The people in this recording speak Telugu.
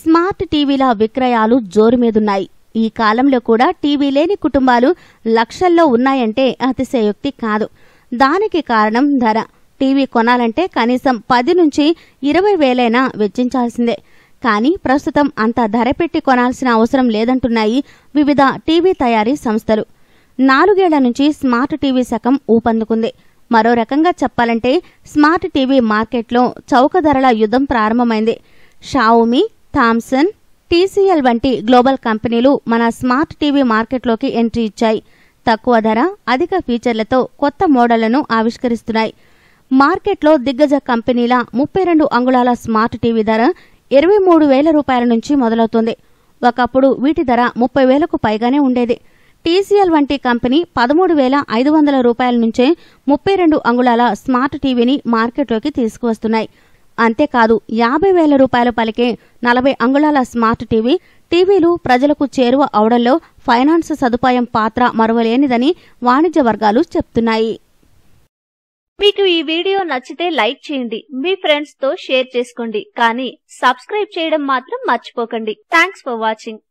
స్మార్ట్ టీవీల విక్రయాలు జోరు మీదున్నాయి ఈ కాలంలో కూడా టీవీ లేని కుటుంబాలు లక్షల్లో ఉన్నాయంటే అతిశయోక్తి కాదు దానికి కారణం ధర టీవీ కొనాలంటే కనీసం పది నుంచి ఇరవై వేలైనా వెచ్చించాల్సిందే కానీ ప్రస్తుతం అంత ధర పెట్టి కొనాల్సిన అవసరం లేదంటున్నాయి వివిధ టీవీ తయారీ సంస్థలు నాలుగేళ్ల నుంచి స్మార్ట్ టీవీ శకం ఊపందుకుంది మరో రకంగా చెప్పాలంటే స్మార్ట్ టీవీ మార్కెట్లో చౌక ధరల యుద్ధం ప్రారంభమైంది షావుమి థామ్సన్ టీసీఎల్ వంటి గ్లోబల్ కంపెనీలు మన స్మార్ట్ టీవీ మార్కెట్లోకి ఎంట్రీ ఇచ్చాయి తక్కువ ధర అధిక ఫీచర్లతో కొత్త మోడళ్లను ఆవిష్కరిస్తున్నాయి మార్కెట్లో దిగ్గజ కంపెనీల ముప్పై రెండు అంగుళాల స్మార్ట్ టీవీ ధర ఇరవై మూడు వేల రూపాయల నుంచి మొదలవుతుంది ఒకప్పుడు వీటి ధర ముప్పై వేలకు పైగానే ఉండేది టీసీఎల్ వంటి కంపెనీ పదమూడు వేల ఐదు వందల రూపాయల నుంచే ముప్పై రెండు అంగుళాల స్మార్ట్ టీవీని మార్కెట్లోకి తీసుకువస్తున్నాయి అంతేకాదు యాభై వేల రూపాయలు పలికే నలభై అంగుళాల స్మార్ట్ టీవీ టీవీలు ప్రజలకు చేరువ అవడంలో ఫైనాన్స్ సదుపాయం పాత్ర మరువలేనిదని వాణిజ్య వర్గాలు చెప్తున్నాయి మీకు ఈ వీడియో నచ్చితే లైక్ చేయండి మీ ఫ్రెండ్స్తో షేర్ చేసుకోండి కానీ సబ్స్క్రైబ్ చేయడం మాత్రం మర్చిపోకండి థ్యాంక్స్ ఫర్ వాచింగ్